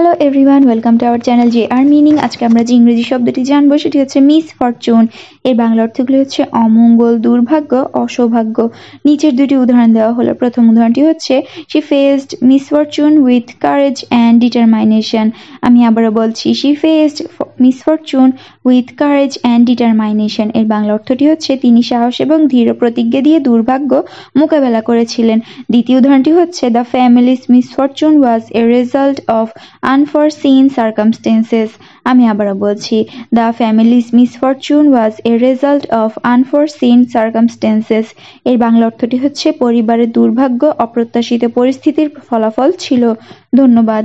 hello everyone welcome to our channel G R meaning আজকে আমরা যে ইংরেজি শব্দটি জানবো সেটি হচ্ছে মিস ফরচুন এর বাংলা অর্থগুলি হচ্ছে অমঙ্গল দুর্ভাগ্য অসৌভাগ্য নিচের দুটি উদাহরণ দেওয়া হলো প্রথম উদাহরণটি হচ্ছে she faced misfortune with courage and determination আমি আবারও বলছি she faced misfortune with courage and determination এর বাংলা অর্থটি হচ্ছে তিনি সাহস এবং দৃঢ় প্রতিজ্ঞা দিয়ে দুর্ভাগ্য মোকাবেলা করেছিলেন দ্বিতীয় উদাহরণটি হচ্ছে the family's misfortune was a result of unforeseen circumstances আমি আবারও বলছি the family's misfortune was a result of unforeseen circumstances এর বাংলা অর্থটি হচ্ছে পরিবারের দুর্ভাগ্য অপ্রত্যাশিত পরিস্থিতির ফলাফল ছিল ধন্যবাদ